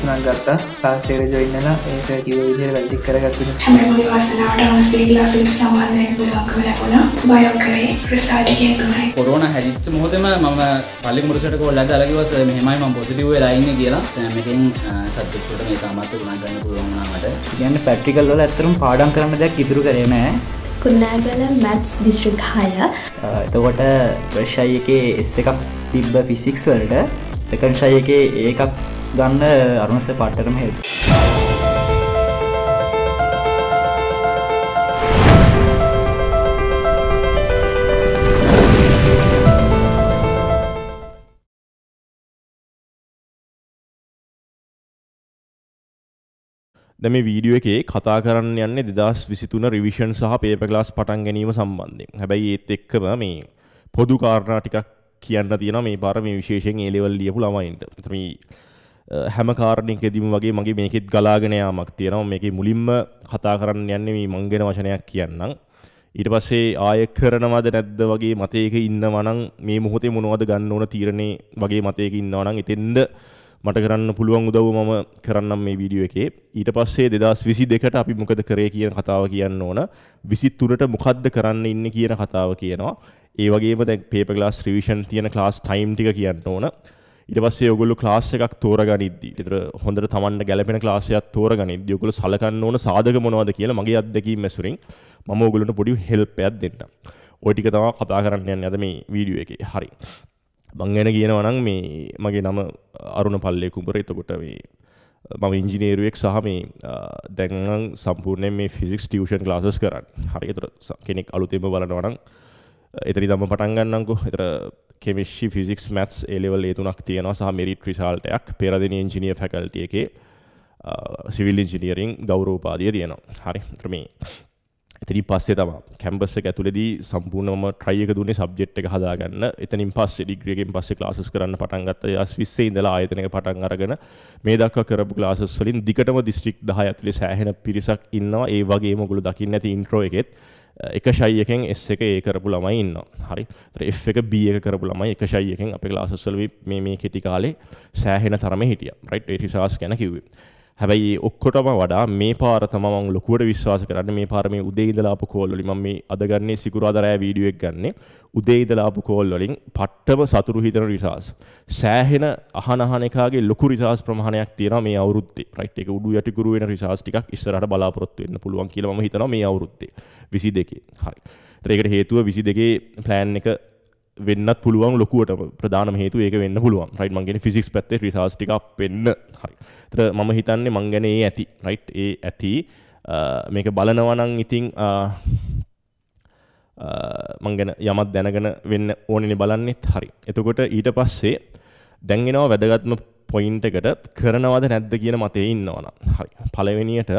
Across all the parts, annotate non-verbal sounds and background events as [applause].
තුනක් ගත්තා පාසේර ජොයින්නලා ඒස කිව විදිර වැදි කරගත්න හැමෝගේ වසනාට මස්සේ ලාසට සම්බන්ධයෙන් බයෝක ලැබුණා බයෝ කරේ ප්‍රසාටකය තුනයි කොරෝන හැදිච්ච මොහොතම මම පලි මුරසට කොල්ල දලකිවස මෙහෙමයි ම පොසිටිව් ලයින්න කියලා සෑමකින් සත්තුකට මේ සාමත්ත ගුණගන්න පුළුවන්නාවට කියන්න පැට්ටිකල් වල ඇතරම් පාඩම් කරන්න දැක් ඉතුරු කරේ නෑ කුන්නාගල මැත්ස් දිස්ත්‍රික් හය එතකොට ප්‍රශ්ෂයි එකේ එස් එකක් තිබ්බ ෆිසික්ස් වලට සකංශය එකේ ඒකක් ගන්න අරුණස පාට්ටරම හේතු. දැම වීඩියෝ එකේ කතා කරන්න යන්නේ දෙදස් විසිතුන රිවිෂන් සහ පේපගලාස් පටන් ගැනීම සම්බන්ධය හැබැයි ඒත් එක්කම මේ පොදු කාරණා ටිකක් කියන්න තියෙන මේ පාර මේ විශේෂෙන් ඒලෙවල් ලියපු ළමයින්ට තම හැම කාරණයකෙදීම වගේ මගේ මේකෙත් ගලාගෙනයාමක් තියෙනවා මේක මුලින්ම කතා කරන්න යන්නේ මේ මංගෙන වචනයක් කියන්නම්. ඊට පස්සේ ආය කරනවද නැද්ද වගේ මතයක ඉන්නවනම් මේ මොහොතේ මොනවද ගන්න ඕන තීරණේ වගේ මතයක ඉන්නවනම් එතෙන්ද මට කරන්න පුළුවන් උදව් මම කරන්නම් මේ වීඩියෝ එකේ. ඊට පස්සේ 2022ට අපි මොකද කරේ කියන කතාව කියන්න ඕන. 23ට මොකද්ද කරන්න ඉන්නේ කියන කතාව කියනවා. ඒ වගේම දැන් පේපර් ක්ලාස් රිවිෂන් තියෙන ක්ලාස් ටයිම් ටික කියන්න ඕන. ඉට පස්සේ ඔගොල්ලු ක්ලාස් එකක් තෝරගනිද්දී විතර හොඳට Tamanට ගැළපෙන ක්ලාස් එකක් තෝරගනිද්දී ඔගොල්ලෝ සලකන්න ඕන සාධක මොනවද කියලා මගේ අත්දැකීම් ඇසුරින් මම ඔයගොල්ලන්ට පොඩි හෙල්ප් එකක් දෙන්නම්. ওই ටික තමයි කතා කරන්න යන්නේ අද මේ වීඩියෝ එකේ. හරි. මං ගැන කියනවා නම් මේ මගේ නම අරුණ පල්ලේ කුඹර. එතකොට මේ මම ඉංජිනේරුවෙක් සහ මේ දැන්නම් සම්පූර්ණයෙන් මේ ෆිසික්ස් ටියුෂන් ක්ලාසස් කරන්න. හරි. එතකොට කෙනෙක් අලුතෙන්ම බලනවා නම් එතරි දම පටන් ගන්නම්කෝ. එතකොට කෙමිෂ්ි ෆිසික්ස් මැත්ස් එලෙවල් ඒතුනක් තියෙනවා සහ මිරිට් රිසාල්ටයක් පෙරදින ඉංජිනිය ෆැකල්ටිය එකේ සිවිල් ඉංජිනියරිං ගෞරෝපාදිය තියෙනවා හරි ත්‍රමේ එතනි පස්සේ තම කැම්පස් එක ඇතුළේදී සම්පූර්ණම try එක දුන්නේ subject එක හදාගන්න. එතනින් පස්සේ degree එකෙන් පස්සේ classes කරන්න පටන් ගත්තා. යස් 20 ඉඳලා ආයතනයක පටන් අරගෙන මේ දක්වා කරපු classes වලින් දිගටම district 10 ඇතුලේ සෑහෙන පිරිසක් ඉන්නවා. ඒ වගේම ඔයගොල්ලෝ දකින්න ඇති intro එකෙත් එක ශයියකෙන් එස් එක ඒ කරපු ළමයි ඉන්නවා හරි එෆ් එක බිය එක කරපු ළමයි එක ශයියකෙන් අපේ ලාසස්වල මේ මේ කෙටි කාලේ සෑහෙන තරම හිටිය රයිට් ඒටිසාස් ගැන කිව්වේ හැබැයි ඔක්කොටම වඩා මේ පාර තමයි මම ලොකුවට විශ්වාස කරන්නේ මේ පාර මේ උදේ ඉඳලා ආපු කෝල් වලින් මම මේ අද ගන්නේ සිකුරාදා රෑ වීඩියෝ එක ගන්නේ උදේ ඉඳලා ආපු කෝල් වලින් පට්ටම සතුරු හිතන රිසාස් සෑහෙන අහන අහන එකාගේ ලොකු රිසාස් ප්‍රමාණයක් තියෙනවා මේ අවුරුද්දේ රයිට් ඒක උඩු යටි කුරු වෙන රිසාස් ටිකක් ඉස්සරහට බලාපොරොත්තු වෙන්න පුළුවන් කියලා මම හිතනවා මේ අවුරුද්දේ 22 හරි ඒකට හේතුව 22 ප්ලෑන් එක වෙන්නත් පුළුවන් ලොකුවට ප්‍රධාන හේතු ඒක වෙන්න පුළුවන් රයිට් මංගෙන ෆිසික්ස් පැත්තේ රිසර්ච් ටිකක් වෙන්න හරි. ඒතර මම හිතන්නේ මං ගැන ඒ ඇති රයිට් ඒ ඇති මේක බලනවා නම් ඉතින් මං ගැන යමක් දැනගෙන වෙන්න ඕනේ බලන්නෙත් හරි. එතකොට ඊට පස්සේ දැන් එනවා වැදගත්ම පොයින්ට් එකට කරනවද නැද්ද කියන මතේ ඉන්නවනම්. හරි. පළවෙනියට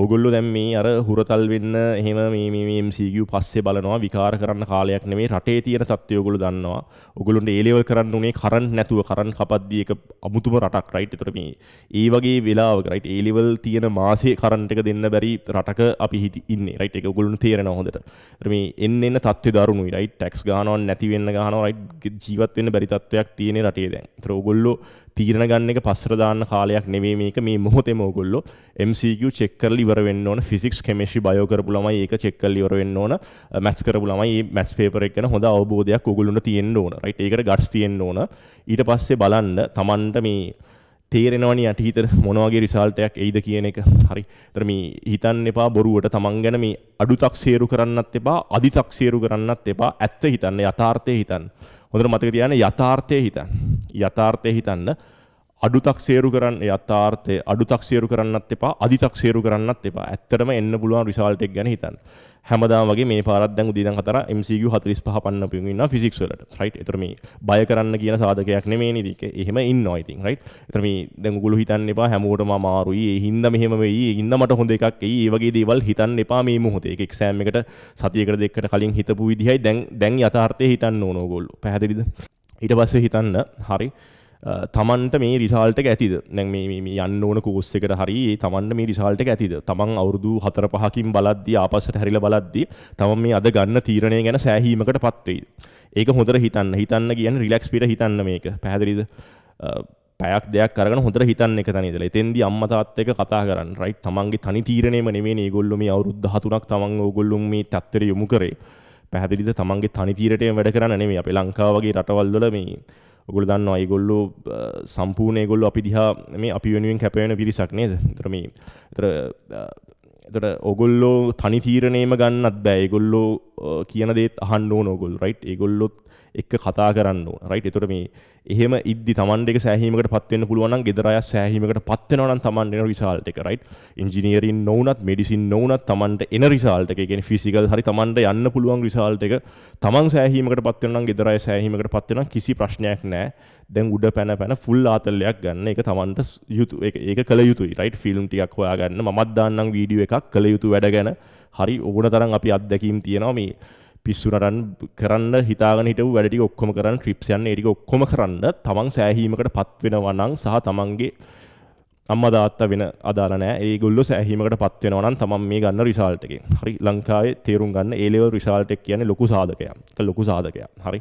ඕගොල්ලො දැම් මේ අර හුරතල් වෙන්න එහෙම මේමසීග පස්සේ බලනවා විකාර කරන්න කාලයක් නෙමේ රටේ තියෙන තත්වයෝගොලු දන්නවා ඔගොලුන්ට ඒලෙවල් කරන්න උනේ කරන්න නැතුව කරන්න කපද්දියක අමුතුම රටක් රයිට් එතට මේ ඒ වගේ වෙලාව රයිට් ඒලෙවල් තියෙන මාසේ කරන්ට එක දෙන්න බැරි රටක අපි හිට ඉන්න රයිට් එක ගොලුන් තේරෙන හොඳට මේ එන්න එන්න තත්ව දරුණු රයිට් ටැක්ස් ගානවන් නැතිවෙන්න ගහන රයිට් ජීවත්වෙන්න බැරිතත්වයක් තියෙන රටේ දැන් ත්‍රෝගොල්ලෝ තීරණ ගන්න එක පස්සට දාන්න කාලයක් නෙවෙයි මේක මේ මොහොතේම ඕගොල්ලෝ MCQ චෙක් කරලා ඉවර වෙන්න ඕන ෆිසික්ස් කෙමිස්ට්‍රි බයෝ කරපු ළමයි ඒක චෙක් කරලා ඉවර වෙන්න ඕන මැත්ස් කරපු ළමයි මේ මැත්ස් පේපර් එක ගැන හොඳ අවබෝධයක් ඕගොල්ලොන්ට තියෙන්න ඕන රයිට් ඒකට ගට්ස් තියෙන්න ඕන ඊට පස්සේ බලන්න Tamanට මේ තේරෙනවන අටහිත මොනවගේ රිසාල්ටයක් එයිද කියන එක හරි තරම හිතන්න එපා බොරුවට තමන් ගැන මේ අඩු තක්සේරු කරන්නත් එපා අධි තක්සේරු කරන්නත් එපා ඇත්ත හිතන්න යථාර්ථය හිතන් හොඳට මතක තියාගන්න යථාර්ථයේ හිතන්න. යථාර්ථයේ හිතන්න අඩුතක් සේරු කරන්න යථාර්ථය අඩුතක් සේරු කරන්නත් එපා අධිතක් සේරු කරන්නත් එපා ඇත්තටම එන්න පුළුවන් රිසල්ට් එක ගැන හිතන්න හැමදාම වගේ මේ පාරක් දැන් උදේ ඉඳන් හතර MCQ 45 පන්නපු ඉන්නවා ෆිසික්ස් වලට රයිට් ඒතර මේ බය කරන්න කියන සාධකයක් නෙමෙයිනේ ඉතින් එහෙම ඉන්නවා ඉතින් රයිට් ඒතර මේ දැන් ඔයගොල්ලෝ හිතන්න එපා හැමෝටම අමාරුයි ඒ හින්දා මෙහෙම වෙයි ඒ හින්දා මට හොඳ එකක් එයි ඒ වගේ දේවල් හිතන්න එපා මේ මොහොතේ ඒක එක්සෑම් එකට සතියකට දෙකකට කලින් හිතපු විදිහයි දැන් දැන් යථාර්ථය හිතන්න ඕන ඕගොල්ලෝ පැහැදිලිද ඊට පස්සේ හිතන්න හරි තමන්ට මේ රිසාල්ට ඇතිද නැ යන්න ඕන කෝස් එකට හරි තමන්ට මේ රිසාල්ට ඇතිද තමන් අවුරුදු හතර පහකින් බලද්දි ආපස්සට හැරිල බලද්දි තමන් මේ අද ගන්න තීරණය ගැන සෑහීමකට පත්වෙයි. ඒක හොඳට හිතන්න හිතන්න කියන රිලක්ස් පිට හිතන්න මේක පැහැදිලිද පැයක් දෙයක් කරන හොඳට හිතන්න එක තනිදල එතෙන්දි අම්ම තාත්ත එක කතා කරන්න රයිට් තමන්ගේ තනි තීරණයම නෙමෙයි මේගොල්ලෝ මේ අවුරුදු 13ක් තමන් ඕගොල්ලෝ මේ තත්තර යොමු කරේ පැහැදිලිද තමන්ගේ තනි තීරණයෙන් වැඩ කරන්න නෙමෙයි අපේ ලංකාව වගේ රටවල් වල මේ ගොල දන්න අයිගොල්ලු සම්පූර්ණය ගොල්ලු අපි දිහා මේ අපි වෙනුවෙන් කැපවෙන පිරිසක් නේද තරම තර එතට ඔගොල්ලෝ තනි තීරණයම ගන්නත් බෑ ගොල්ලෝ කියන දේත් අහන්න ඕන ඕගොල්ලෝ රයිට් ඒගොල්ලොත් එක්ක කතා කරන්න ඕන රයිට් එතකොට මේ එහෙම ඉද්දි Taman එක සෑහීමකටපත් වෙන්න පුළුවන් නම් ගෙදර අය සෑහීමකටපත් වෙනවා නම් Taman එන රිසල්ට් එක රයිට් ඉන්ජිනියරින් නොවුනත් මෙඩිසින් නොවුනත් Tamanට එන රිසල්ට් එක කියන්නේ ෆිසිකල් හරි Tamanට යන්න පුළුවන් රිසල්ට් එක Taman සෑහීමකටපත් වෙනවා නම් ගෙදර අය සෑහීමකටපත් වෙනවා කිසි ප්‍රශ්නයක් නැහැ දැන් උඩ පැන පැන ෆුල් ආතල්ලයක් ගන්න එක Tamanට යුතු ඒක කළ යුතුයි රයිට් ෆිල්ම් ටිකක් හොයාගන්න මමත් දාන්නම් වීඩියෝ එකක් කළ යුතු වැඩ ගැන හරි ඕන තරම් අපි අත්දැකීම් තියෙනවා මේ පිස්සු නටන් කරන්න හිතාගෙන හිටපු වැඩ ටික ඔක්කොම කරන් ට්‍රිප්ස් යන්න ඒ ටික ඔක්කොම කරන්න තමන් සෑහීමකට පත් වෙනවා නම් සහ තමන්ගේ අම්මා තාත්තා වෙන අදාළ නැහැ. ඒගොල්ලෝ සෑහීමකට පත් වෙනවා නම් තමන් මේ ගන්න රිසල්ට් එකේ. හරි ලංකාවේ තේරුම් ගන්න A level result එක කියන්නේ ලොකු සාධකයක්. ඒක ලොකු සාධකයක්. හරි.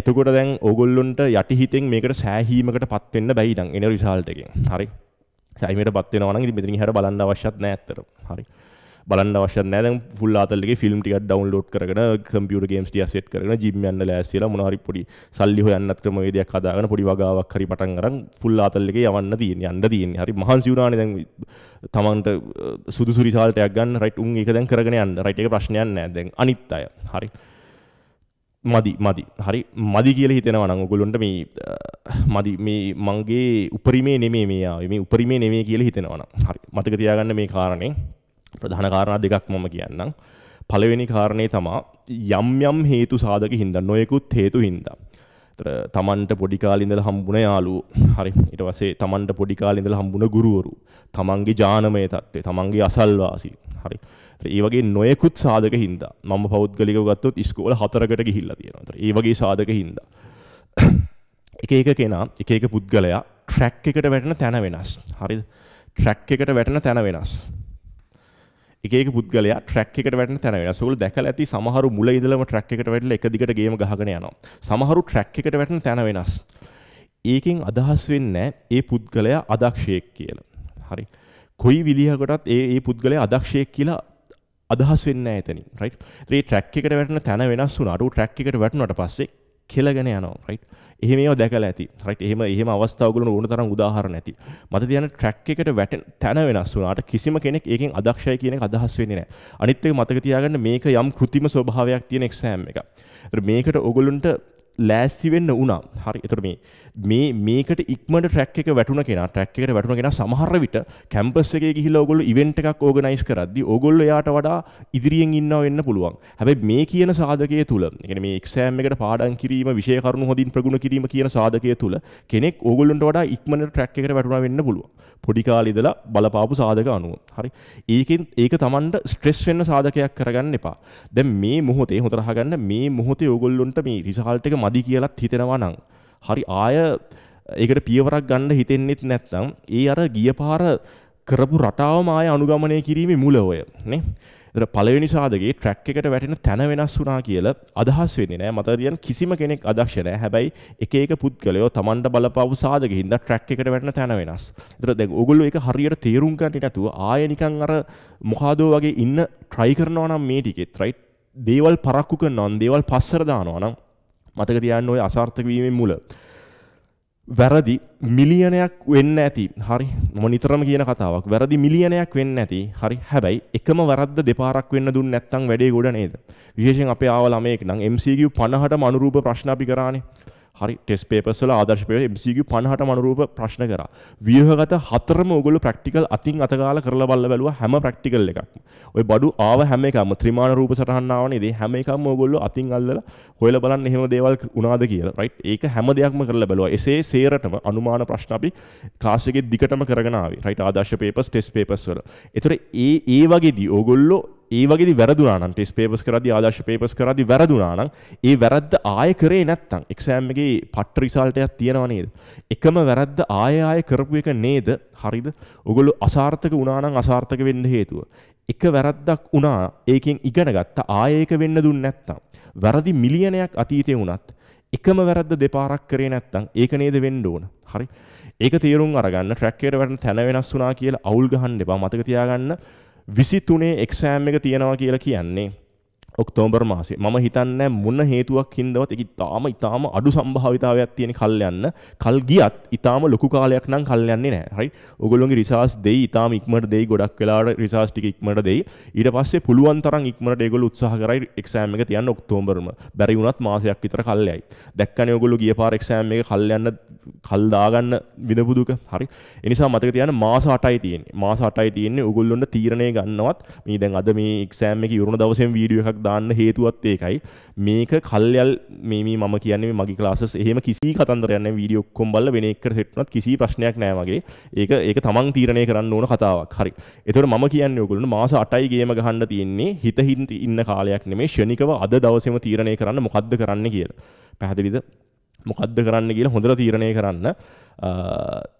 එතකොට දැන් ඕගොල්ලොන්ට යටිහිතෙන් මේකට සෑහීමකට පත් වෙන්න බැයි නම් එන රිසල්ට් එකෙන්. හරි. සෑහීමකට පත් වෙනවා නම් ඉතින් මෙතනින් හැර බලන්න අවශ්‍යත් නැහැ ඇත්තටම. හරි. බලන්න අවශ්‍ය නෑ ෆුල් අතල්ලගේ ෆිල්ම් ටික් ඩවන්ලෝඩ් කරන කම්පියුටර් ගේම්ස් ටික සෙට් කරගෙන ජිම් යන්න ලෑස්තිලා මොනවා හරි පොඩි සල්ලි හොයන්නත් ක්‍රමවේදයක් හදාගෙන පොඩි වගාවක් හරි පටන් අරන් ෆුල් අතල් එකේ යවන්න තියෙන්නේ යන්න තියෙන්නේ හරි මහන්සි වුණානේ දැන් තමන්ට සුදුසු රිසල්ට් එකක් ගන්න රයිට් උන් ඒක දැන් කරගෙන යන්න රයිට් එක ප්‍රශ්නයක් නෑ දැන් අනිත් අය හරි මදි මදි හරි මදි කියල හිතෙනවා නං ගොලොන්ට මේ මදි මේ මංගේ උපරිමේ නෙමේ මේ මේ උපරිමේ නෙමේ කියල හිතෙනවන හරි මතක තියාගන්න මේ කාරණේ ප්‍රධාන කාරණා දෙකක් මම කියන්නම්. පළවෙනි කාරණේ තමා යම් යම් හේතු සාධක හින්දා නොයෙකුත් හේතු හින්දා. ඒතර තමන්ට පොඩි කාලේ ඉඳලා හම්බුණ යාළුවෝ හරි ඊට පස්සේ තමන්ට පොඩි කාලේ ඉඳලා හම්බුණ ගුරුවරු තමන්ගේ ජානමය தත්ත්වය තමන්ගේ අසල්වාසි හරි ඒතර ඒ වගේ නොයෙකුත් සාධක හින්දා මම පෞද්ගලිකව ගත්තොත් ඉස්කෝල හතරකට ගිහිල්ලා තියෙනවා ඒතර ඒ වගේ සාධක හින්දා [coughs] එක එක කෙනා එක එක පුද්ගලයා ට්‍රැක් එකට වැටෙන තැන වෙනස් හරිද ට්‍රැක් එකට වැටෙන තැන වෙනස් එක එක පුද්ගලයා ට්‍රැක් එකට වැටෙන තැන වෙනස්. ඔයගොල්ලෝ දැකලා ඇති සමහරු මුල ඉඳලම ට්‍රැක් එකට වැටිලා එක දිගට ගේම ගහගෙන යනවා. සමහරු ට්‍රැක් එකට වැටෙන තැන වෙනස්. ඒකෙන් අදහස් වෙන්නේ ඒ පුද්ගලයා අදක්ෂයෙක් කියලා. හරි. කොයි විදිහකටත් ඒ ඒ පුද්ගලයා අදක්ෂයෙක් කියලා අදහස් වෙන්නේ නැහැ එතනින්. රයිට්. ඒ ට්‍රැක් එකට වැටෙන තැන වෙනස් වුණාට ට්‍රැක් එකට වැටුණාට පස්සේ කෙලගෙන යනවා රයිට් එහෙම ඒවා දැකලා ඇති රයිට් එහෙම එහෙම අවස්ථාවගලන ඕන තරම් උදාහරණ ඇති මත තියන ට්‍රැක් එකට වැටෙන තැන වෙනස් වුණාට කිසිම කෙනෙක් ඒකෙන් අදක්ෂය කියන එක අදහස් වෙන්නේ නැහැ අනිත් එක මතක තියාගන්න මේක යම් કૃතිම ස්වභාවයක් තියෙන එක්සෑම් එක ඒතර මේකට ඕගොල්ලන්ට ලෑස්ති වෙන්න වුණා. හරි. එතකොට මේ මේ මේකට ඉක්මනට ට්‍රැක් එක වැටුණ කෙනා, ට්‍රැක් එකට වැටුණ කෙනා සමහර විට කැම්පස් එකේ ගිහිල්ලා ඕගොල්ලෝ ඉවෙන්ට් එකක් ඕගනයිස් කරද්දී ඕගොල්ලෝ එයාට වඩා ඉදිරියෙන් ඉන්නව වෙන්න පුළුවන්. හැබැයි මේ කියන සාධකයේ තුල, يعني මේ එක්සෑම් එකට පාඩම් කිරීම, විෂය කරුණු හොඳින් ප්‍රගුණ කිරීම කියන සාධකයේ තුල කෙනෙක් ඕගොල්ලන්ට වඩා ඉක්මනට ට්‍රැක් එකට වැටුණා වෙන්න පුළුවන්. පොඩි කාලේ ඉඳලා බලපාපු සාධක අනුව. හරි. ඒකෙන් ඒක Tamanට ස්ට්‍රෙස් වෙන්න සාධකයක් කරගන්න එපා. දැන් මේ මොහොතේ හොඳට අහගන්න මේ මොහොතේ ඕගොල්ලොන්ට මේ රිසල්ට් එක මදි කියලාත් හිතෙනවා නම් හරි ආය ඒකට පියවරක් ගන්න හිතෙන්නෙත් නැත්නම් ඒ අර ගිය පාර කරපු රටාවම ආය අනුගමනය කිරීමේ මුල ඔය නේ එතන පළවෙනි සාධකේ ට්‍රැක් එකට වැටෙන තැන වෙනස් වුණා කියලා අදහස් වෙන්නේ නෑ මට කියන්න කිසිම කෙනෙක් අදක්ෂ නෑ හැබැයි එක එක පුද්ගලයෝ Tamanට බලපාපු සාධකෙ හින්දා ට්‍රැක් එකට වැටෙන තැන වෙනස්. එතන දැන් ඕගොල්ලෝ ඒක හරියට තේරුම් ගන්නේ නැතුව ආයෙ නිකන් අර මොකಾದෝ වගේ ඉන්න try කරනවා නම් මේ ටිකෙත් right දේවල් පරක්කු කරනවා නම් දේවල් පස්සර දානවා නම් මතක තියාන්න ඔය අසාර්ථක වීමෙන් මුල වැරදි මිලියනයක් වෙන්න ඇති හරි මම නිතරම කියන කතාවක් වැරදි මිලියනයක් වෙන්න ඇති හරි හැබැයි එකම වැරද්ද දෙපාරක් වෙන්න දුන්න නැත්නම් වැඩේ ගොඩ නේද විශේෂයෙන් අපේ ආව ළමයෙක් නම් MCQ 50ටම අනුරූප ප්‍රශ්න අපි කරානේ හරි ටෙස් පේපර්ස් වල ආදර්ශ පේපර් MCQ 50ට අනුරූප ප්‍රශ්න කරා. ව්‍යුහගත හතරම ඔයගොල්ලෝ ප්‍රැක්ටිකල් අතින් අතගාලා කරලා බලලා බැලුවා හැම ප්‍රැක්ටිකල් එකක්ම. ඔය බඩු ආව හැම එකම ත්‍රිමාන රූප සටහන් ආවනේ. ඒ හැම එකම ඔයගොල්ලෝ අතින් අල්ලලා හොයලා බලන්න එහෙම දේවල් උනාද කියලා. රයිට්. ඒක හැම දෙයක්ම කරලා බැලුවා. එසේ සේරටම අනුමාන ප්‍රශ්න අපි ක්ලාස් එකේ දිගටම කරගෙන ආවේ. රයිට් ආදර්ශ පේපර්ස් ටෙස්ට් පේපර්ස් වල. ඒතර ඒ ඒ වගේදී ඕගොල්ලෝ ඒ වගේ වැරදුනාන ටෙස් පේපස් කරදි ආදර්ශ පේපස් කරදි වැරදුනාන ඒ වැරද්ද ආය කරේ නැත්තං එක්සෑම්ගේ පට්ට රිසල්ටයක් තියෙනවා නේද. එකම වැරද්ද ආයආය කරපු එක නේද හරිද ඔගොලු අසාර්ථක උනානං අසාර්ථක වෙන්න හේතුව. එක වැරද්දක් වනා ඒකෙන් ඉගෙන ගත්ත ආයක වෙන්න දුන්න නැත්තම්. වැරදි මිලියනයක් අතීතය වුණත්. එකම වැරද්ද දෙපාරක් කරේ නැත්තම් ඒක නේද වෙන්න ඕන. හරි. ඒක තේරුම් අරගන්න ට්‍රැක් එකේ වැඩන තැන වෙනස් වුණා කියලා අවුල් ගහන්න එපා. මතක තියාගන්න විසි තුනේ එක්ෂෑම් එක තියෙනවා කියලා කියන්නේ ඔක්තෝබර් මාසේ මම හිතන්නේ මොන හේතුවක් හින්දවත් ඒක තාම ඊටාම අඩු සම්භාවිතාවයක් තියෙන කල් යන්න කල් ගියත් ඊටාම ලොකු කාලයක් නම් කල් යන්නේ නැහැ හරි ඔයගොල්ලෝගේ රිසර්ච් දෙයි ඊටාම ඉක්මනට දෙයි ගොඩක් වෙලාවට රිසර්ච් ටික ඉක්මනට දෙයි ඊට පස්සේ පුළුවන් තරම් ඉක්මනට ඒගොල්ලෝ උත්සාහ කරයි එක්සෑම් එක තියන්න ඔක්තෝබර්ම බැරි වුණත් මාසයක් විතර කල් යයි දැක්කනේ ඔයගොල්ලෝ ගිය පාර එක්සෑම් එක කල් යන්න කල් දාගන්න විඳපු දුක හරි ඒ නිසා මතක තියාගන්න මාස 8යි තියෙන්නේ මාස 8යි තියෙන්නේ ඔයගොල්ලොන්ට තීරණය ගන්නවත් මේ දැන් අද මේ එක්සෑම් එක ඉවරන දවසේම වීඩියෝ එකක් දාන්න හේතුවත් ඒකයි මේක කල්යල් මේ මම කියන්නේ මගේ ක්ලාසස් එහෙම කිසි කතන්දරයන්න වීඩියෝ ඔක්කොම බල්ල වෙන එක සෙට්නත් කිසි ප්‍රශ්නයක් නෑ වගේ ඒක ඒක තමන් තීරණය කරන්න ඕන කතාවක් හරි එතකොට මම කියන්නේ ඔයගොල්ලෝ මාස 8යි ගේම ගහන්න තියෙන්නේ හිත හිත ඉන්න කාලයක් නෙමෙයි ෂණිකව අද දවසේම තීරණය කරන්න මොකද්ද කරන්න කියලා පැහැදිලිද මොකද්ද කරන්න කියලා හොඳට තීරණය කරන්න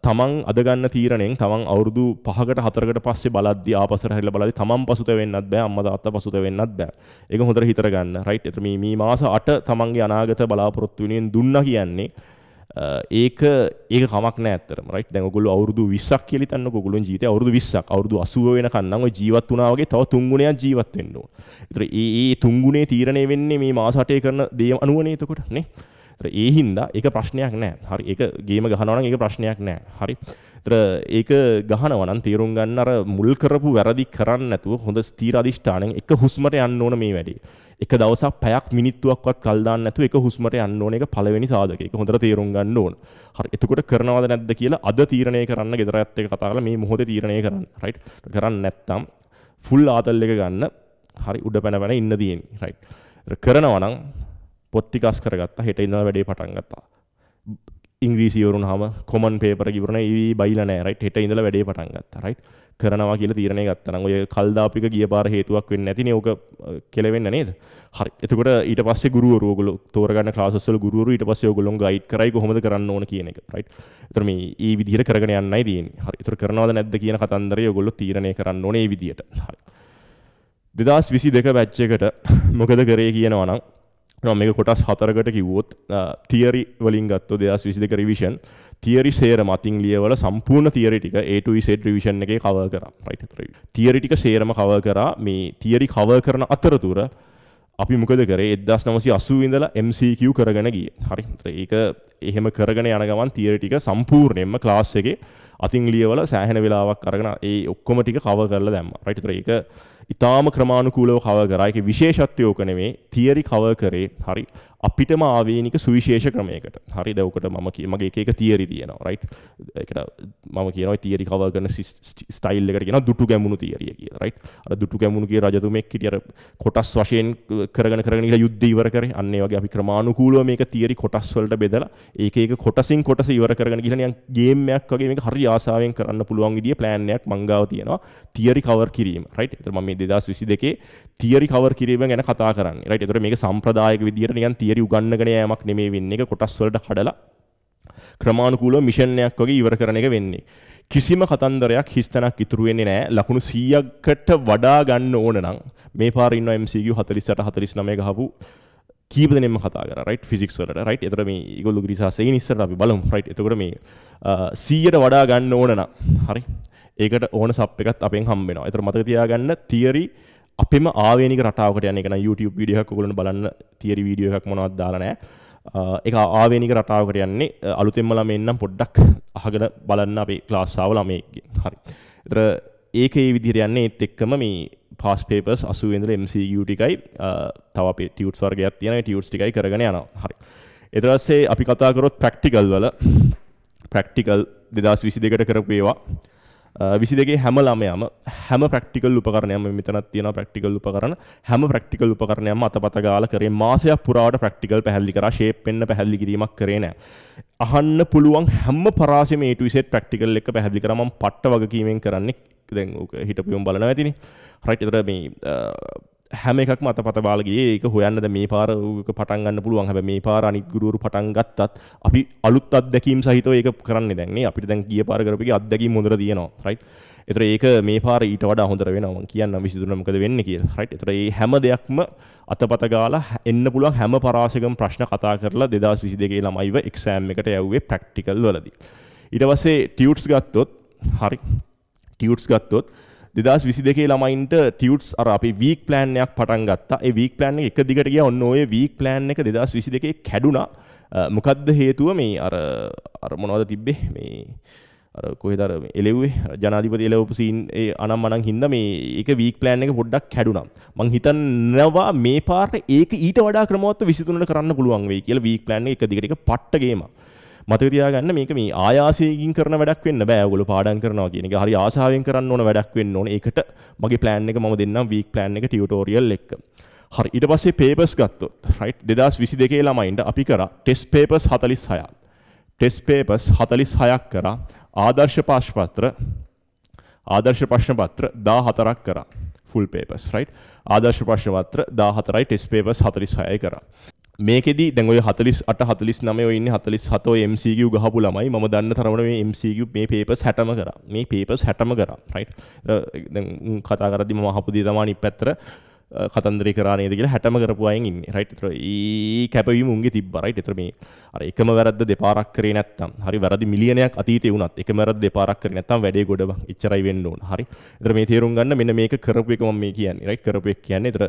තමන් අදගන්න තීරණයෙන් තමන් අවුරුදු පහකට හතරකට පස්සේ බලද්දි ආපසර හැරිලා බලද්දි තමන් පසුත වෙන්නත් බෑ අම්මා තාත්තා පසුත වෙන්නත් බෑ ඒක හොඳට හිතර ගන්න රයිට් එතන මේ මේ මාස 8 තමන්ගේ අනාගත බලාපොරොත්තු වෙනුවෙන් දුන්නා කියන්නේ ඒක ඒක කමක් නෑ ඇත්තටම රයිට් දැන් ඔයගොල්ලෝ අවුරුදු 20ක් කියලා හිතන්න ඔයගොල්ලෝ ජීවිතේ අවුරුදු 20ක් අවුරුදු 80 වෙනකන් නම් ඔය ජීවත් වුණා වගේ තව තුන් ගුණයක් ජීවත් වෙන්න ඕන. ඒතර ඒ ඒ තුන් ගුණේ තීරණය වෙන්නේ මේ මාස 8 කරන දේ අනුවනේ එතකොට නේ. ඒතර ඒ හින්දා ඒක ප්‍රශ්නයක් නෑ. හරි ඒක ගේම ගහනවා නම් ඒක ප්‍රශ්නයක් නෑ. හරි. ඒතර ඒක ගහනවා නම් තීරුම් ගන්න අර මුල් කරපු වැරදි කරන්නේ නැතුව හොඳ ස්ථීර අදිෂ්ඨානෙන් එක හුස්මට යන්න ඕන මේ වැඩේ. එක දවසක් පැයක් මිනිත්තුවක්වත් කල් දාන්න නැතුව එක හුස්මට යන්න ඕන එක පළවෙනි සාධකය. ඒක හොඳට තීරුම් ගන්න ඕන. හරි. එතකොට කරනවද නැද්ද කියලා අද තීරණය කරන්න ගෙදරත් එක්ක කතා කරලා මේ මොහොතේ තීරණය කරන්න. රයිට්. කරන්නේ නැත්තම් ෆුල් ආතල් එක ගන්න. හරි උඩ පැන පැන ඉන්න තියෙන්නේ. රයිට්. කරනවා නම් පොට්ටිකස් කරගත්තා හෙට ඉඳලා වැඩේ පටන් ගත්තා ඉංග්‍රීසිවරුන් හම කොමන් පේපර කිවරන ඒ බයිල නෑරයිට හෙට ඉඳල වැඩේ පටන් ගත්ත රයි් කරනවා කියල තීරණය ගත්තන ඔය කල්දාපික ගිය පාර හේතුවක් වෙන්න ඇති නෝක කෙලවෙන්න නේද හරි එතකට ඊට පස්ස ගුරුවරෝගල තෝරගන්න ලාසල් ගුරුවර ඊට පස්ස ගොලොන් ගයි කරයි හොම කරන්න ඕන කියන එක රයි් තරම ඒ විදිර කරගෙන යන්න දී හරිතර කරනවාද නැද කියන කතන්දරය ගොල්ල තීරණය කරන්න ඕනේ විදිට හරි දෙදස් විසි දෙක වැච්චකට මොකද කරේ කියනවනම් මේක කොටස් හතරකට කිව්වොත් තියරි වලින් ගත්ත දෙදස් විසි දෙක රිවිෂන් තියරි සේර මතින් ලියවල සම්පූර්ණ තියරිටික ඒටවිසේට රිවිෂන් එක කව කර රයිතර තියරිටික සේරම කව කරා මේ තියරි කව කරන අතරතුර අපි මොකද කරේ එදස් නමසි අසුවිඳල MCQ කරගෙන ගිය හරිතර ඒක එහෙම කරගෙන යනගමන් තියරිටික සම්පූර්ණයෙන්ම ක්ලාස් එකේ අතින් ලියවල සෑහෙන වෙලාවක් අරගෙන ඒ ඔක්කොම ටික කව කරලා දැම්මා. රයිට්. ඒතර ඒක ඊටාම ක්‍රමානුකූලව කව කරා. ඒකේ විශේෂත්වය ඕක නෙමෙයි. තියරි කව කරේ. හරි. අපිටම ආවේනික සුවිශේෂ ක්‍රමයකට. හරි. දවකට මම මගේ එක එක තියරි තියෙනවා. රයිට්. ඒකට මම කියනවා තියරි කව කරන ස්ටයිල් එකට කියනවා දුටු ගැමුණු තියරිය කියලා. රයිට්. අර දුටු ගැමුණු කිය රජතුමෙක් හිටිය අර කොටස් වශයෙන් කරගෙන කරගෙන ගිහලා යුද්ධ ඉවර කරේ. අන්න ඒ වගේ අපි ක්‍රමානුකූලව මේක තියරි කොටස් වලට බෙදලා ඒක ඒක කොටසින් කොටස ඉවර කරගෙන ගිහලා නිකන් ගේම් එකක් වගේ මේක හරි ආසාාවෙන් කරන්න පුළුවන් විදිිය ප්ලෑන්යක් මංගාව තියෙනවා තිරි කවර් කිරීම රයිට එතර මේ දෙදස් විසි දෙකේ තිරි කවර් කිරීම ගැන කතා කරන්න රයිට එතර මේ සම්ප්‍රදායක විදිර නියන් තිරි උගන්නගෙන යමක් නෙමේ වෙන්න එක කොටස්වලට කඩලා ක්‍රමාණුකූලව මිෂණයක් වගේ ඉවර කරන එක වෙන්නේ. කිසිම කතන්දරයක් හිස්තනක් ඉතුරු වෙන්නේ නැහැ. ලකුණු 100කට වඩා ගන්න ඕන නම් මේ පාර ඉන්න MCQ 48 49 ගහපු කීපදනෙම කතාර රයි ෆිසික්ස් වලට රයි් එතරම ගොල්ලු ග්‍රසාසේ නිස්සර අපි බලම් රයි් එතකර මේ සීයට වඩා ගන්න ඕනන හරි ඒකට ඕන සප් එකත් අපෙන් හම්බෙන එතර මත තියාගන්න තියරි අපම ආවනි රටාවට යනෙන YouTube විඩියක් කොලන බලන්න තියරි වීඩියෝ එකක් මොනවත් දාලනෑ එක ආවේනික රටාවකට යන්නේ අලුතෙම්මල මෙන්නම් පොඩ්ඩක් අහගෙන බලන්න අපේ ක්ලාස්සාාව ළමයගේ හරි එතර ඒක ඒ විදිර යන්නේ එත් එක්කම මේ පස් පේපස් අසුවෙන්දල MCUටිකයි තව අපේ ටියුට් වර්ගයක් තියෙන ටියුට් ටිකයි කරගෙන යන හරි එතරස්සේ අපි කතාකරොත් ප්‍රක්ටිකල් වල ප්‍රක්ටිකල් දෙදස් විසි දෙකට කරපේවා විසි දෙගේ හැම ළමයම හැම ප්‍රක්ටිකල් උපරණයම මෙතන තියෙන ප්‍රක්ටිකල් උපරන හැම ප්‍රක්ටිකල් උපරණයම අතපත ගාල කරේ මාසයක් පුරාට ප්‍රක්ටිකල් පැහැල්ලි කර ශේපෙන්න්න පැහැල්ලි කිරීමක් කරේනෑ අහන්න පුළුවන් හැම පරාසමේටවිසේ ප්‍රක්ටිකල් එක පැහැදිි කරම පට්ට වගකීමෙන් කරන්නේ දැන් හිටපියම් බලන ඇතිනි රයිට් එතර මේ හැම එකක් මත පතබාලගේ ඒක හොයන්නද මේ පාර පටන්ගන්න පුළුවන් හැබ මේ පාර අනිත් ගුරුවරු පටන් ගත්තත් අපි අලුත් අත්දැකීම් සහිත ඒක කරන්න දැන්නේ අපිට දැන් කිය පාර කරපි අත්දැකීම් මුොදර තියනවා රයි් එතර ඒක මේ පාර ඊට වඩා හොඳර වෙනවා කියන්න විසිදුනමකද වෙන්න කිය රයි් එතර ඒ හැම දෙයක්ම අතපතගාලා එන්න පුළුවන් හැම පරාසකම ප්‍රශ්න කතා කරලා දෙදස් විසි දෙගේ ළමයිව එක්සෑම් එකට යව්වේ ප්‍රක්ටිකල් වලදී. ඉටවසේ ටියවට්ස් ගත්තොත් හරි ටියුට්ස් ගත්තොත් දෙදස් විසි දෙකේ ළමයින්ට ටියුට්ස් අර අපි වීක් ප්ලෑන්යක් පටන් ගත්තා ඒ වීක් ප්ලෑන් එක දිගට ගිය ඔන්න ඔය වීක් ප්ලෑන් එක දෙදස් විසි දෙකේ කැඩුනා මොකද්ද හේතුව මේ අර අර මොනවද තිබ්බේ මේ අර කොහෙදර එලෙව්වේ ජනාධිපති එලවපු සීන් ඒ අනම් අනම් හින්දා මේ ඒක වීක් ප්ලෑන් එක පොඩ්ඩක් කැඩුනා මං හිතනවා මේ පාර ඒක ඊට වඩා ක්‍රමවත්ව 23ට කරන්න පුළුවන් වෙයි කියලා වීක් ප්ලෑන් එක එක දිගට එක පට්ට ගේමක් මතක තියාගන්න මේක මේ ආයාසයෙන් කරන වැඩක් වෙන්න බෑ. ඔයගොල්ලෝ පාඩම් කරනවා කියන එක හරි ආශාවෙන් කරන්න ඕන වැඩක් වෙන්න ඕන. ඒකට මගේ plan එක මම දෙන්නම් week plan එක tutorial එක්ක. හරි ඊට පස්සේ papers ගත්තොත් right 2022 ළමයින්ට අපි කරා test papers 46ක්. test papers 46ක් කරා. ආදර්ශ පාෂ්පත්‍ර ආදර්ශ ප්‍රශ්න පත්‍ර 14ක් කරා. full papers right ආදර්ශ ප්‍රශ්න පත්‍ර 14යි test papers 46යි කරා. මේකෙදි දැන් ඔය 48 49 ඔය ඉන්නේ 47 ඔය MCQ ගහපු ළමයි මම දන්න තරමට මේ MCQ මේ papers 60ම කරා. මේ papers 60ම කරා. right. දැන් කතා කරද්දි මම අහපු දේ තමයි අනිත් පැත්තට කතන්දර කරනය දෙක හැටම කරපු අයෙන් ඉන්න රයිටතර ඒ කැපවීම උන්ගේ තිබ්බරයිට එතර මේ අර එකම වැරද දෙපාරක් කරේ නැත්තම් හරි වැරදි මිලියනයක් අතීතය වුණත් එක මැරද දෙපාරක් කර නැත්තම් වැඩේ ගොඩ එච්චරයි වෙන්න ඕන හරි එතර මේ තේරුම් ගන්න මෙන්න මේක කරපු එක මම මේ කියන්නේ රයිට් කරපු එක කියන්නේ එතර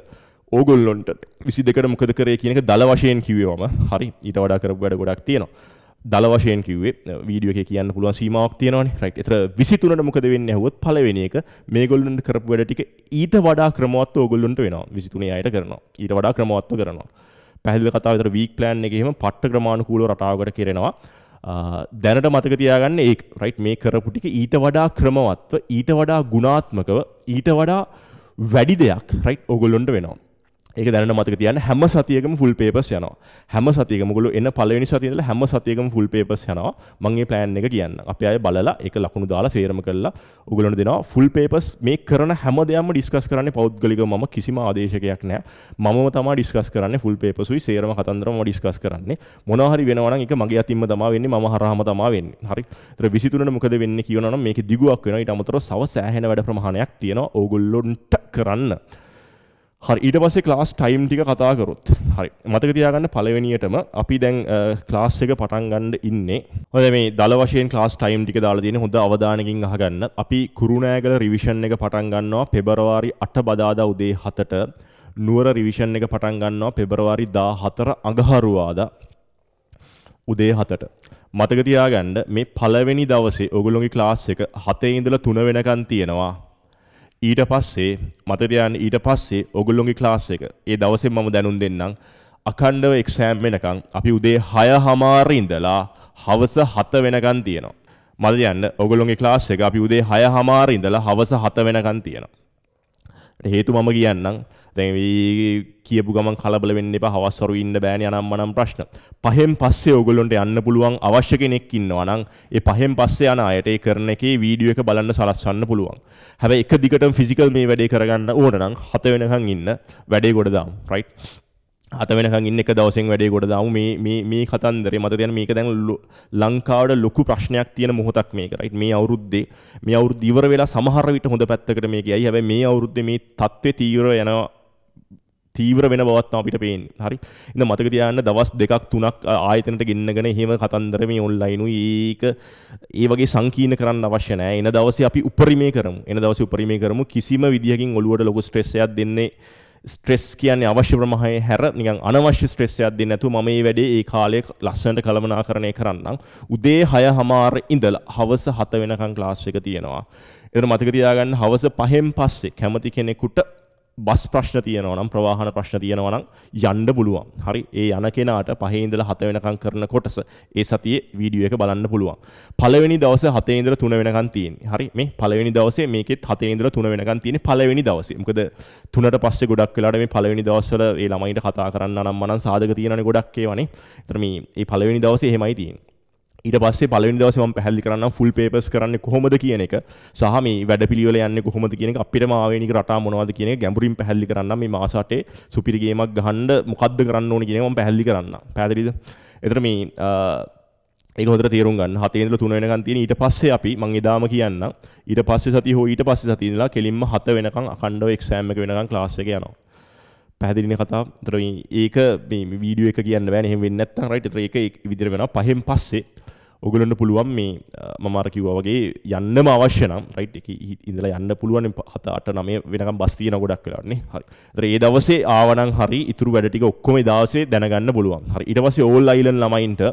ඕගොල්ලොන්ට විසි දෙකට මොකද කරේ කියනක දල වශයෙන් කිවේවම හරි ඊට වඩා කර වැඩ ගොඩක් තියෙනවා දල වශයෙන් කිවේ වීඩිය කියන්න පුළුව සීමාවක් තියනවන රයිට එත විසිතුනට මොකද වෙන්න හොත් පලවෙෙන එක මේ ගොල්ලන්ට කරපු වැඩ ටික ඊට වඩා ක්‍රමවත් ඕගොල්ලොන්ට වෙන විසිතුනේ අයට කරනවා ඊට වඩා ක්‍රමවත්ව කරනවා පැහදිල කතාවතර වීක් ප්ලෑන් එකෙම පට්ට ක්‍රමාණකූල රටාවට කරෙනවා දැනට මතක තියාගන්න ඒ රයිට් මේ කරපුටික ඊට වඩා ක්‍රමවත්ව ඊට වඩා ගුණාත්මකව ඊට වඩා වැඩි දෙයක් රයිට් ඔගොල්ලොන්ට වෙනවා ඒක දැනට මතක තියන්න හැම සතියකම ෆුල් පේපර්ස් යනවා. හැම සතියකම ගොල්ලෝ එන පළවෙනි සතියේ ඉඳලා හැම සතියකම ෆුල් පේපර්ස් යනවා. මම මේ plan එක කියන්නම්. අපි ආයේ බලලා ඒක ලකුණු දාලා සේරම කරලා උගලොන දෙනවා. ෆුල් පේපර්ස් මේ කරන හැම දෙයක්ම ඩිස්කස් කරන්නේ පෞද්ගලිකව මම කිසිම ආදේශකයක් නැහැ. මමම තමයි ඩිස්කස් කරන්නේ ෆුල් පේපර්ස් උයි සේරම කතන්දරම ඩිස්කස් කරන්නේ. මොනවා හරි වෙනවා නම් ඒක මගේ අතින්ම තමයි වෙන්නේ. මම හරහාම තමයි වෙන්නේ. හරි. ඒතර 23 න මොකද වෙන්නේ කියනවනම් මේකේ දිගුවක් වෙනවා. ඊට අමතරව සව සෑහෙන වැඩ ප්‍රමාණයක් තියෙනවා ඕගොල්ලොන්ට කරන්න. හරි ඊට පස්සේ ක්ලාස් ටයිම් ටික කතා කරොත් හරි මතක තියාගන්න පළවෙනියටම අපි දැන් ක්ලාස් එක පටන් ගන්න ඉන්නේ හොඳ මේ දල වශයෙන් ක්ලාස් ටයිම් ටික දාලා තියෙන හොඳ අවධානයකින් අහගන්න අපි කුරුණෑගල රිවිෂන් එක පටන් ගන්නවා පෙබරවාරි 8 බදාදා උදේ 7ට නුවර රිවිෂන් එක පටන් ගන්නවා පෙබරවාරි 14 අඟහරුවාදා උදේ 7ට මතක තියාගන්න මේ පළවෙනි දවසේ ඔයගොල්ලෝගේ ක්ලාස් එක 7 ඉඳලා 3 වෙනකන් තියෙනවා ඊට පස්සේ මතකයන් ඊට පස්සේ ඔගොල්ලොන්ගේ ක්ලාස් එක ඒ දවසේ මම දැනුම් දෙන්නම් අඛණ්ඩව එක්සෑම් වෙනකන් අපි උදේ 6 හමාරේ ඉඳලා හවස 7 වෙනකන් තියෙනවා. මතකයන් ඔගොල්ලොන්ගේ ක්ලාස් එක අපි උදේ 6 හමාරේ ඉඳලා හවස 7 වෙනකන් තියෙනවා. හේතු මම කියන්නම් දැන් කියපු ගමන් කලබල වෙන්න එපා හවස්වරු ඉන්න බෑනේ අනම්මනම් ප්‍රශ්න. පහෙන් පස්සේ ඕගොල්ලොන්ට යන්න පුළුවන් අවශ්‍ය කෙනෙක් ඉන්නවා නම් ඒ පහෙන් පස්සේ යන අයට ඒ කරන එකේ වීඩියෝ එක බලන්න සලස්වන්න පුළුවන්. හැබැයි එක දිගටම ෆිසිකල් මේ වැඩේ කරගන්න ඕන නම් හත වෙනකන් ඉන්න වැඩේ ගොඩ දාමු. රයිට්. අත වෙනකන් ඉන්න එක දවසෙන් වැඩේ ගොඩ දාමු මේ මේ මේ කතන්දරේ මට දැන් මේක දැන් ලංකාවට ලොකු ප්‍රශ්නයක් තියෙන මොහොතක් මේක රයිට් මේ අවුරුද්දේ මේ අවුරුද්ද ඉවර වෙලා සමහර විට හොඳ පැත්තකට මේක යයි හැබැයි මේ අවුරුද්දේ මේ தત્ත්වේ තීව්‍ර යනවා තීව්‍ර වෙන බවත් තමයි අපිට පේන්නේ හරි ඉතින් මතක තියාගන්න දවස් දෙකක් තුනක් ආයතනට ගෙන්නගෙන එහෙම කතන්දර මේ ඔන්ලයින් උයි ඒක ඒ වගේ සංකීර්ණ කරන්න අවශ්‍ය නැහැ එන දවසේ අපි උපරිමේ කරමු එන දවසේ උපරිමේ කරමු කිසිම විදියකින් ඔළුවට ලොකු ස්ට්‍රෙස් එකක් දෙන්නේ ස්ට්‍රෙස් කියන්නේ අවශ්‍ය ප්‍රමාණය හැර නිකන් අනවශ්‍ය ස්ට්‍රෙස් එකක් දෙන්නේ නැතුව මම මේ වැඩේ ඒ කාලේ ලස්සනට කළමනාකරණය කරන්නම්. උදේ 6:00 ඉඳලා හවස 7 වෙනකන් ක්ලාස් එක තියෙනවා. ඒතර මතක තියාගන්න හවස 5න් පස්සේ කැමති කෙනෙකුට බස් ප්‍රශ්න තියෙනවා නම් ප්‍රවාහන ප්‍රශ්න තියෙනවා නම් යන්න පුළුවන්. හරි. ඒ යන කෙනාට පහේ ඉඳලා 7 වෙනකම් කරන කොටස ඒ සතියේ වීඩියෝ එක බලන්න පුළුවන්. පළවෙනි දවසේ 7 ඉඳලා 3 වෙනකම් තියෙන්නේ. හරි. මේ පළවෙනි දවසේ මේකෙත් 7 ඉඳලා 3 වෙනකම් තියෙන්නේ පළවෙනි දවසේ. මොකද 3ට පස්සේ ගොඩක් වෙලාට මේ පළවෙනි දවස්වල ඒ ළමයින්ට කතා කරන්න නම් මනන් සාධක තියෙනනේ ගොඩක් ඒවානේ. ඒතර මේ මේ පළවෙනි දවසේ එහෙමයි තියෙන්නේ. ඊට පස්සේ පළවෙනි දවසේ මම පැහැදිලි කරන්නම් ෆුල් පේපර්ස් කරන්නේ කොහොමද කියන එක සහ මේ වැඩපිළිවෙල යන්නේ කොහොමද කියන එක අපිටම ආවේනික රටා මොනවද කියන එක ගැඹුරින් පැහැදිලි කරන්නම් මේ මාස 8 සුපිරි ගේමක් ගහන්න මොකද්ද කරන්න ඕනේ කියන එක මම පැහැදිලි කරන්නම් පැහැදිලිද එතන මේ ඒක හොඳට තේරුම් ගන්න හතේ ඉඳලා තුන වෙනකන් තියෙන ඊට පස්සේ අපි මම එදාම කියන්න ඊට පස්සේ සතිය හෝ ඊට පස්සේ සතිය ඉඳලා කෙලින්ම හත වෙනකන් අඛණ්ඩව එක්සෑම් එක වෙනකන් ක්ලාස් එක යනවා පැහදිලින කතා තර ඒක මේ වීඩියෝ එක කියන්න වැෑන එහෙම වෙන්නත්තන් රයිට ත්‍රඒක විදිර වෙන පහෙන් පස්සේ ඔගලොන්න පුළුවන් මේ මමාර කිව්වා වගේ යන්නම අවශ්‍යනම් රයිට් එක ඉඳලා යන්න පුළුවන් හත අට නමේ වෙනකම් බස් තියෙන ගොඩක් වෙලාවනේ හරි ඒ දවසේ ආවනම් හරි ඉතුරු වැඩ ටික ඔක්කොම ඒ දවසේ දැනගන්න පුළුවන් හරි ඊට පස්සේ ඕල් අයිලන්ඩ් ළමයින්ට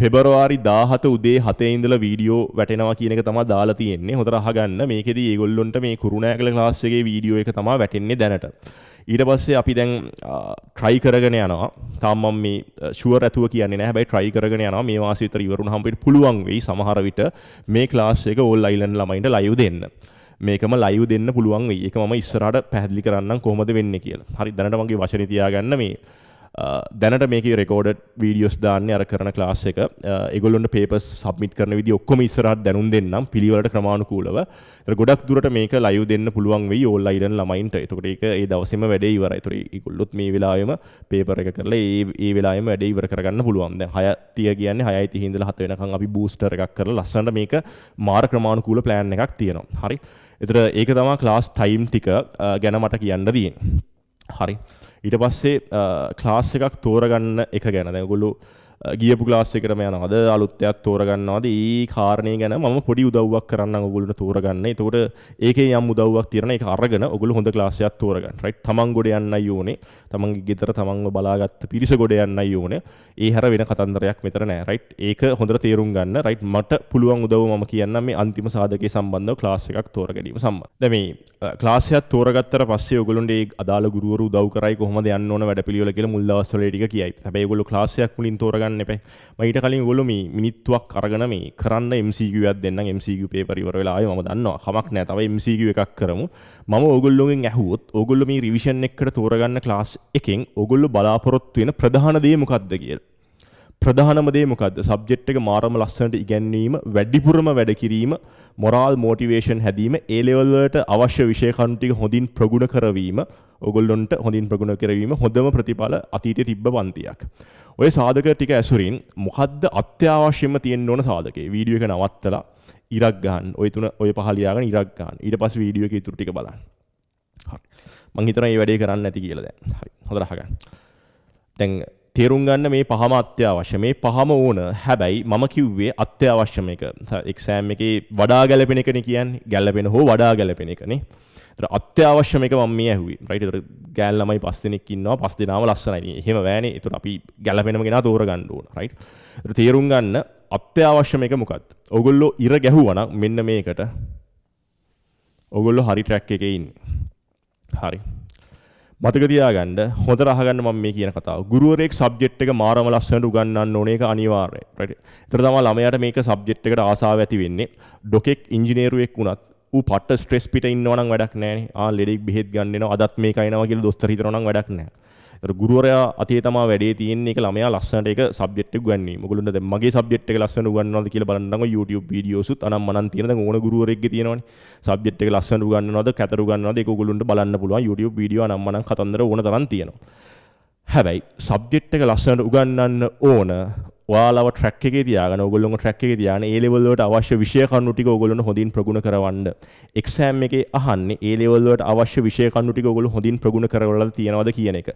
පෙබරවාරි දාහත උදේ හතේ ඉඳලා වීඩියෝ වැටෙනවා කියන එක තමයි දාලා තියෙන්නේ. හොඳට අහගන්න. මේකෙදී ඒගොල්ලොන්ට මේ කුරුණෑගල ක්ලාස් එකේ වීඩියෝ එක තමයි වැටෙන්නේ දැනට. ඊට පස්සේ අපි දැන් ට්‍රයි කරගෙන යනවා. තාම මම මේ ෂුවර් ඇතුව කියන්නේ නැහැ. හැබැයි ට්‍රයි කරගෙන යනවා. මේ මාසෙ විතර ඉවරුනහම අපිට පුළුවන් වෙයි සමහර විට මේ ක්ලාස් එක ඕල් අයිලන්ඩ් ළමයින්ට ලයිව් දෙන්න. මේකම ලයිව් දෙන්න පුළුවන් වෙයි. ඒක මම ඉස්සරහට පැහැදිලි කරන්නම් කොහොමද වෙන්නේ කියලා. හරි දැනට මගේ වචනේ තියාගන්න මේ දැනට මේක රෙකෝඩ වීඩියෝස් දාන්න අර කරන ලාස් එක එගොලොන්ට පේපස් සබ්මිට කරන විදි ඔක්කොම ඉස්සරහත් දැනුම් දෙන්නම් පිළිවලට ක්‍රමාණුකූලව ගොඩක් දුරට මේක ලයු දෙන්න පුළුවන් වෙයි ඕල්ලයිඩන් ළමයින්ට එතකොට ඒක ඒ දවසම වැඩේ ඉවරයි තුර ඉකුල්ලොත් මේ වෙලාවෙම පේපර එක කරලා ඒ ඒ වෙලාවෙම වැඩේ ඉවර කරගන්න පුළුවන් දැන් හය තිය කියන්නේ හයයි තිහ ඉඳලා හත වෙනකන් අපි බූස්ටර් එකක් කරලා ලස්සනට මේක මාර ක්‍රමාණුකූල ප්ලෑන් එකක් තියෙනවා හරි එතකොට ඒක තමයි ක්ලාස් ටයිම් ටික ගැන මට කියන්න තියෙන්නේ හරි ඊට පස්සේ ක්ලාස් එකක් තෝරගන්න එක ගැන දැගුලු ගියපු ක්ලාස් එකටම යනවාද අලුත්යක් තෝරගන්නවාද ඒ කාරණය ගැන මම පොඩි උදව්වක් කරන්න ඔගොල්ලන්ට තෝරගන්න. එතකොට ඒකේ යම් උදව්වක් තියෙන එක අරගෙන ඔගොල්ලෝ හොඳ ක්ලාස් එකක් තෝරගන්න. රයිට් තමන් ගොඩ යන්නයි ඕනේ. තමන්ගේ ගෙදර තමන්ව බලාගත්ත පිරිස ගොඩ යන්නයි ඕනේ. ඒ හැර වෙන කතන්දරයක් මෙතන නෑ. රයිට් ඒක හොඳට තේරුම් ගන්න. රයිට් මට පුළුවන් උදව් මම කියන්නම් මේ අන්තිම සාධකයේ සම්බන්ධව ක්ලාස් එකක් තෝර ගැනීම සම්බන්ධ. දැන් මේ ක්ලාස් එකක් තෝරගත්තට පස්සේ ඔයගොල්ලන්ට ඒ අදාළ ගුරුවරු උදව් කරයි කොහොමද යන්න ඕන වැඩ පිළිවෙල කියලා මුල් දවස්වල ටික කියයි. හැබැයි ඔයගොල්ලෝ ක්ලාස් එකක් මුලින් තෝරගන්න ගන්න එපේ මයිට කලින් ගොලු මේ මිනිත්තුවක් අරගෙන මේ කරන්න MCQයක් දෙන්න MCQ පේපර් ඉවර වෙලා ආයෙ මම දන්නවා කමක් නෑ තව MCQ එකක් කරමු මම ඕගොල්ලෝගෙන් ඇහුවොත් ඕගොල්ලෝ මේ රිවිෂන් එකකට තෝරගන්න ක්ලාස් එකෙන් ඕගොල්ලෝ බලාපොරොත්තු වෙන ප්‍රධාන දේ මොකක්ද කියලා ප්‍රධානම දේ මොකද්ද? සබ්ජෙක්ට් එක මාරම ලස්සනට ඉගැන්වීම, වැඩිපුරම වැඩ කිරීම, මොරාල් මොටිවේෂන් හැදීම, ඒ ලෙවල් වලට අවශ්‍ය විෂය කණු ටික හොඳින් ප්‍රගුණ කරවීම, ඔගොල්ලොන්ට හොඳින් ප්‍රගුණ කරවීම හොඳම ප්‍රතිඵල අතීතයේ තිබ්බ පන්තියක්. ඔය සාධක ටික ඇසුරින් මොකද්ද අත්‍යවශ්‍යම තියෙන්න ඕන සාධකේ? වීඩියෝ එක නවත්තලා ඉරක් ගන්න. ওই තුන ඔය පහ ලියාගෙන ඉරක් ගන්න. ඊට පස්සේ වීඩියෝ එකේ ඉතුරු ටික බලන්න. හරි. මං හිතනවා මේ වැඩේ කරන්න නැති කියලා දැන්. හරි. හොඳට අහගන්න. දැන් තේරුම් ගන්න මේ පහම අත්‍යවශ්‍ය මේ පහම ඕන හැබැයි මම කිව්වේ අත්‍යවශ්‍යම එක එක්සෑම් එකේ වඩා ගැලපෙන එකනේ කියන්නේ ගැලපෙන හෝ වඩා ගැලපෙන එකනේ අත්‍යවශ්‍යම එක මම මේ ඇහුවේ රයිට් ඒතර ගෑල් ළමයි පස් දෙනෙක් ඉන්නවා පස් දෙනාම ලස්සනයි එහෙම වෑනේ ඒතර අපි ගැලපෙනම කෙනා තෝරගන්න ඕන රයිට් ඒතර තේරුම් ගන්න අත්‍යවශ්‍යම එක මොකක්ද ඔයගොල්ලෝ ඉර ගැහුවා මෙන්න මේකට ඔයගොල්ලෝ හරි ට්‍රැක් එකේ ඉන්නේ හරි මතක තියාගන්න හොඳට අහගන්න මම මේ කියන කතාව. ගුරුවරයෙක් සබ්ජෙක්ට් එක මාරම ලස්සනට උගන්වන්න ඕනේ ඒක අනිවාර්යයි. රයිට්. ඒතර තමයි ළමයාට මේක සබ්ජෙක්ට් එකට ආසාව ඇති වෙන්නේ. ඩොකෙක් ඉංජිනේරුවෙක් වුණත් ඌ පට්ට ස්ට්‍රෙස් පිට ඉන්නවනම් වැඩක් නැහැ නේ. ආ ලෙඩෙක් බෙහෙත් ගන්න එනවා. අදත් මේක එනවා කියලා දොස්තර හිතනවනම් වැඩක් නැහැ. ගුරුවරයා අතේ තමා වැඩේ තියෙන්නේ ඒක ළමයා ලස්සනට ඒක සබ්ජෙක්ට් එක උගන්වන්නේ. මොකලුන්න දැන් මගේ සබ්ජෙක්ට් එක ලස්සන උගන්වනවද කියලා බලන්නකො YouTube වීඩියෝස් උත් අනම් මනම් තියෙන දැන් ඕන ගුරුවරයෙක්ගේ තියෙනවනේ. සබ්ජෙක්ට් එක ලස්සන උගන්වනවද කතර උගන්වනවද ඒක ඕගොල්ලන්ට බලන්න පුළුවන් YouTube වීඩියෝ අනම් මනම් කතන්දර ඕන තරම් තියෙනවා. හැබැයි සබ්ජෙක්ට් එක ලස්සනට උගන්වන්න ඕන ඔයාලව ට්‍රැක් එකේ තියාගෙන ඔයගොල්ලෝ ට්‍රැක් එකේ තියාගෙන ඒ ලෙවල් වලට අවශ්‍ය විෂය කණු ටික ඔයගොල්ලෝ හොඳින් ප්‍රගුණ කරවන්න. එක්සෑම් එකේ අහන්නේ ඒ ලෙවල් වලට අවශ්‍ය විෂය කණු ටික ඔයගොල්ලෝ හොඳින් ප්‍රගුණ කරවලා තියනවද කියන එක.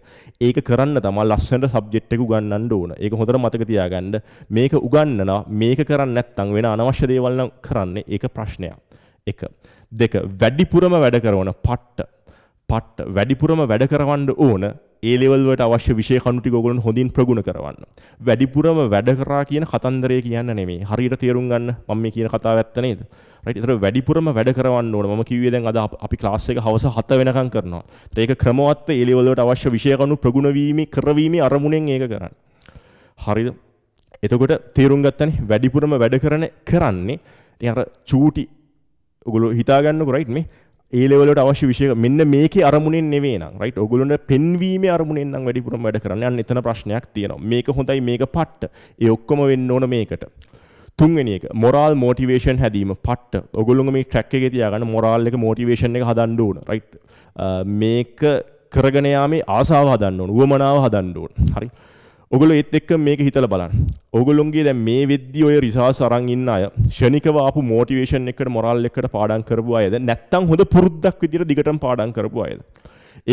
ඒක කරන්න තමයි ලස්සනට සබ්ජෙක්ට් එක උගන්වන්න ඕන. ඒක හොඳට මතක තියාගන්න. මේක උගන්වනවා මේක කරන්නේ නැත්නම් වෙන අනවශ්‍ය දේවල් නම් කරන්නේ ඒක ප්‍රශ්නයක්. එක. දෙක වැඩිපුරම වැඩ කරන පට්ට. පට්ට වැඩිපුරම වැඩ කරවන්න ඕන ඒලෙවල්වට අවශ්‍ය විෂය කනුටි ගොගලන් හොඳින් ප්‍රගුණ කරවන්න. වැඩිපුරම වැඩ කරා කියන කතන්දරය කියන්න නෙමේ හරියට තේරුම් ගන්න මම මේ කියන කතාව ඇත්ත නේද? රයිට් ඒතර වැඩිපුරම වැඩ කරවන්න ඕන. මම කිව්වේ දැන් අද අපි ක්ලාස් එක හවස 7 වෙනකම් කරනවා. ඒතර ඒක ක්‍රමවත් ඒලෙවල්වට අවශ්‍ය විෂය කනු ප්‍රගුණ වීමේ කරවීමේ අරමුණෙන් ඒක කරන්න. හරිද? එතකොට තේරුම් ගත්තනේ වැඩිපුරම වැඩ කරන කරන්නේ ඉතින් අර චූටි ඔගොල්ලෝ හිතාගන්නකො රයිට් මේ ඒ ලෙවලට අවශ්‍ය විෂය මෙන්න මේක අරමුණෙන් නෙවේ නම් රයිට් ඔගොල්ලොන්ට පෙන්වීමේ අරමුණෙන් නම් වැඩිපුරම වැඩ කරන්න යන්න එතන ප්‍රශ්නයක් තියෙනවා මේක හොඳයි මේක පට්ට ඒ ඔක්කොම වෙන්න ඕන මේකට තුන්වෙනි එක මොරල් මෝටිවේෂන් හැදීම පට්ට ඔගොල්ලොම මේ ට්‍රැක් එකේ තියාගන්න මොරල් එක මෝටිවේෂන් එක හදන්න ඕන රයිට් මේක කරගෙන යාමේ ආසාව හදන්න ඕන උවමනාව හදන්න ඕන හරි ඔගොල්ලෝ ඒත් එක්ක මේක හිතලා බලන්න. ඔගොල්ලොන්ගේ දැන් මේ වෙද්දි ඔය රිසර්ච් අරන් ඉන්න අය ෂණිකව ආපු මොටිවේෂන් එකට මොරල් එකට පාඩම් කරපු අයද නැත්නම් හොඳ පුරුද්දක් විදියට දිගටම පාඩම් කරපු අයද?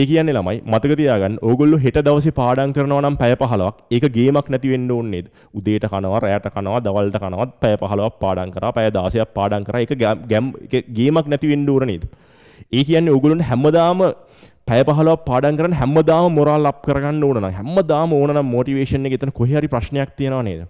ඒ කියන්නේ ළමයි මතක තියාගන්න ඕගොල්ලෝ හෙට දවසේ පාඩම් කරනවා නම් පැය 15ක් ඒක ගේමක් නැති වෙන්න ඕනේ නේද? උදේට කනවා, රැයට කනවා, දවල්ට කනවා, පැය 15ක් පාඩම් කරා, පැය 16ක් පාඩම් කරා. ඒක ගේමක් නැති වෙන්න ඕන නේද? ඒ කියන්නේ ඕගොල්ලන්ට හැමදාම පැය 15ක් පාඩම් කරන් හැමදාම මොරල් අප් කරගන්න ඕන නම් හැමදාම ඕන නම් මොටිවේෂන් එක එතන කොහේ හරි ප්‍රශ්නයක් තියෙනව නේද?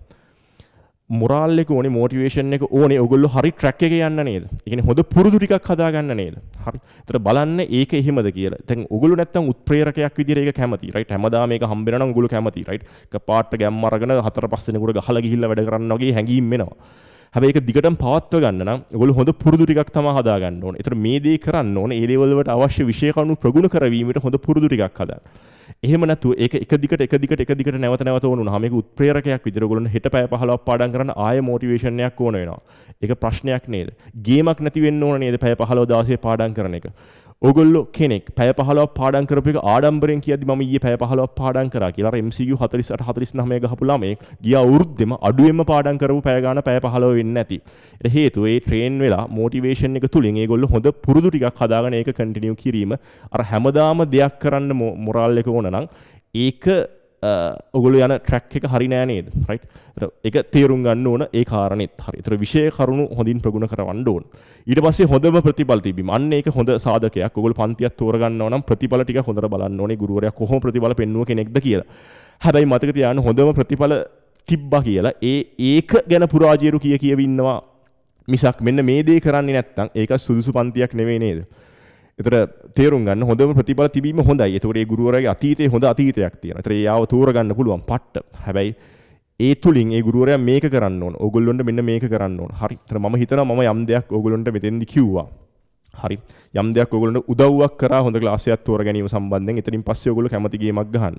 මොරල් එක ඕනේ මොටිවේෂන් එක ඕනේ ඕගොල්ලෝ හරි ට්‍රැක් එකේ යන්න නේද? ඒ කියන්නේ හොඳ පුරුදු ටිකක් හදාගන්න නේද? හරි. ඒතර බලන්න ඒක එහෙමද කියලා. දැන් ඕගොල්ලෝ නැත්තම් උත්ප්‍රේරකයක් විදියට ඒක කැමති. රයිට්. හැමදාම මේක හම්බ වෙනවා නම් ඕගොල්ලෝ කැමති. රයිට්. එක පාට ගැම්ම අරගෙන හතර පස් දෙනෙකුට ගහලා ගිහිල්ලා වැඩ කරන්න වගේ හැඟීම් එනවා. හැබැයි ඒක දිගටම පවත්ව ගන්න නම් ඔයගොල්ලෝ හොඳ පුරුදු ටිකක් තමයි හදා ගන්න ඕනේ. ඒතර මේ දේ කරන්න ඕනේ. ඒ ලෙවල් වලට අවශ්‍ය විෂය කණු ප්‍රගුණ කරවීමට හොඳ පුරුදු ටිකක් හදන්න. එහෙම නැතුව ඒක එක දිගට එක දිගට එක දිගට නැවත නැවත ඕන වුණාම මේක උත්ප්‍රේරකයක් විදිහට ඔයගොල්ලෝ හෙට පැය 15ක් පාඩම් කරන්න ආයෙ මොටිවේෂන් එකක් ඕන වෙනවා. ඒක ප්‍රශ්නයක් නේද? ගේමක් නැති වෙන්න ඕන නේද පැය 15 දවසේ පාඩම් කරන එක. ඕගොල්ලෝ කෙනෙක් පැය 15ක් පාඩම් කරපු එක ආඩම්බරෙන් කියද්දි මම ඊයේ පැය 15ක් පාඩම් කරා කියලා අර MCQ 48 49 ගහපු ළමේ ගිය අවුරුද්දෙම අඩුවෙන්ම පාඩම් කරපු පැය ගාන පැය 15 වෙන්නේ නැති. ඒට හේතුව ඒ ට්‍රේන් වෙලා මොටිවේෂන් එක තුලින් ඒගොල්ලෝ හොඳ පුරුදු ටිකක් හදාගෙන ඒක කන්ටිනියු කිරීම අර හැමදාම දෙයක් කරන්න මොරල් එක ඕන නම් ඒක Uh, ඔගොල යන ට්‍රැක් එක හරි නෑනේද රයි් එක තේරුම් ගන්න ඕන ඒ කාරණෙත් හරි තර විෂය කරුණු හොඳින් ප්‍රගුණ කරවන්න ඕන් ඊට පස්සේ හොඳම ප්‍රතිඵල තිබීම අන්න ඒක හොඳ සාධකයක් ඔගොල්ලෝ පන්තියක් තෝරගන්නවා නම් ප්‍රතිඵල ටික හොඳට බලන්න ඕනේ ගුරුවරයා කොහොම ප්‍රතිඵල පෙන්නුව කෙනෙක්ද කියලා හැබැයි මතක තියාගන්න හොඳම ප්‍රතිඵල තිබ්බා කියලා ඒ ඒක ගැන පුරාජේරු කිය කියව ඉන්නවා මිසක් මෙන්න මේ දේ කරන්නේ නැත්තම් ඒක සුදුසු පන්තියක් නෙවෙයි නේද එතර තේරුම් ගන්න හොඳම ප්‍රතිඵල තිබීම හොඳයි. ඒතකොට ඒ ගුරුවරයාගේ අතීතයේ හොඳ අතීතයක් තියෙනවා. ඒතර ඒ ආව තෝරගන්න පුළුවන් පට්ට. හැබැයි ඒ තුලින් ඒ ගුරුවරයා මේක කරන්න ඕන. ඕගොල්ලොන්ට මෙන්න මේක කරන්න ඕන. හරි. ඒතර මම හිතනවා මම යම් දෙයක් ඕගොල්ලොන්ට මෙතෙන්දි කිව්වා. හරි. යම් දෙයක් ඕගොල්ලොන්ට උදව්වක් කරා හොඳ ක්ලාස් එකක් තෝර ගැනීම සම්බන්ධයෙන්. එතනින් පස්සේ ඕගොල්ලෝ කැමති ගේමක් ගහන්න.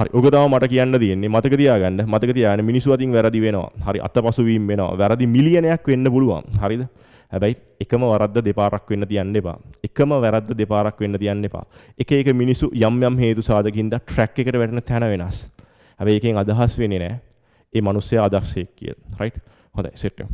හරි. ඔක තමයි මට කියන්න තියෙන්නේ. මතක තියාගන්න. මතක තියාගන්න මිනිස්සු අතින් වැරදි වෙනවා. හරි. අතපසු වීම වෙනවා. වැරදි මිලියනයක් වෙන්න පුළුවන්. හරිද? හැබැයි එකම වරද්ද දෙපාරක් වෙන්න තියන්න එපා. එකම වැරද්ද දෙපාරක් වෙන්න තියන්න එපා. එක එක මිනිස්සු යම් යම් හේතු සාධකින්ද ට්‍රැක් එකට වැටෙන තැන වෙනස්. හැබැයි එකෙන් අදහස් වෙන්නේ නැහැ. ඒ මිනිස්සයා අදක්ෂයෙක් කියලා. රයිට්? හොඳයි සෙට් වෙමු.